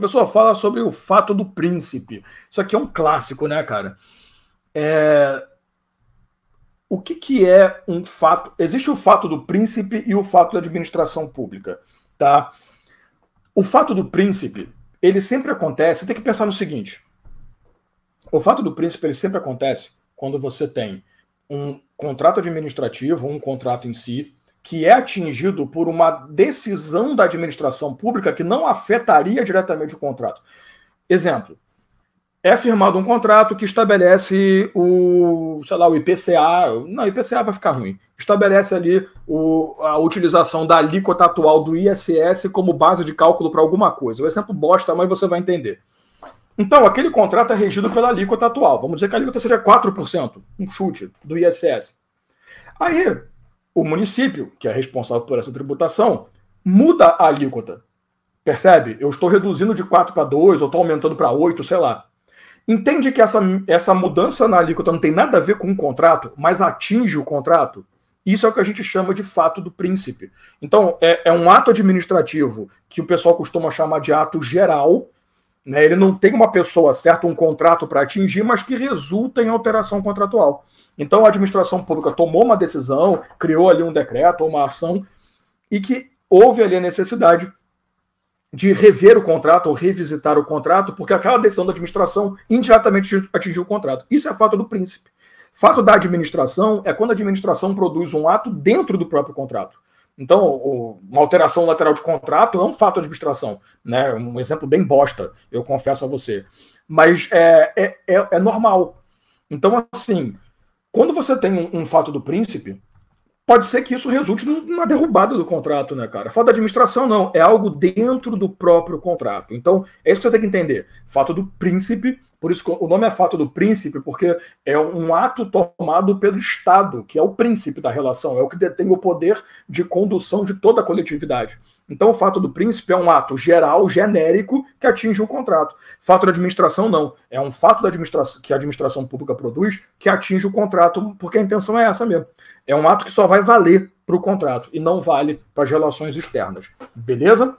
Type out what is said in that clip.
professor, fala sobre o fato do príncipe. Isso aqui é um clássico, né, cara? É... O que, que é um fato? Existe o fato do príncipe e o fato da administração pública, tá? O fato do príncipe, ele sempre acontece. Você tem que pensar no seguinte: o fato do príncipe ele sempre acontece quando você tem um contrato administrativo, um contrato em si, que é atingido por uma decisão da administração pública que não afetaria diretamente o contrato. Exemplo, é firmado um contrato que estabelece o, sei lá, o IPCA, não, IPCA vai ficar ruim, estabelece ali o, a utilização da alíquota atual do ISS como base de cálculo para alguma coisa. O exemplo bosta, mas você vai entender. Então, aquele contrato é regido pela alíquota atual. Vamos dizer que a alíquota seja 4%, um chute do ISS. Aí, o município, que é responsável por essa tributação, muda a alíquota. Percebe? Eu estou reduzindo de 4 para 2, ou estou aumentando para 8, sei lá. Entende que essa, essa mudança na alíquota não tem nada a ver com o um contrato, mas atinge o contrato? Isso é o que a gente chama de fato do príncipe. Então, é, é um ato administrativo que o pessoal costuma chamar de ato geral. Né? Ele não tem uma pessoa certa, um contrato para atingir, mas que resulta em alteração contratual. Então a administração pública tomou uma decisão, criou ali um decreto, uma ação, e que houve ali a necessidade de rever o contrato ou revisitar o contrato, porque aquela decisão da administração indiretamente atingiu o contrato. Isso é fato do príncipe. Fato da administração é quando a administração produz um ato dentro do próprio contrato. Então, uma alteração lateral de contrato é um fato de administração, né? Um exemplo bem bosta, eu confesso a você. Mas é, é, é, é normal. Então, assim, quando você tem um, um fato do príncipe, pode ser que isso resulte numa derrubada do contrato, né, cara? Falta de administração não, é algo dentro do próprio contrato. Então, é isso que você tem que entender. Fato do príncipe por isso o nome é fato do príncipe, porque é um ato tomado pelo Estado, que é o príncipe da relação, é o que detém o poder de condução de toda a coletividade. Então, o fato do príncipe é um ato geral, genérico, que atinge o contrato. Fato da administração, não. É um fato da administração, que a administração pública produz que atinge o contrato, porque a intenção é essa mesmo. É um ato que só vai valer para o contrato e não vale para as relações externas. Beleza?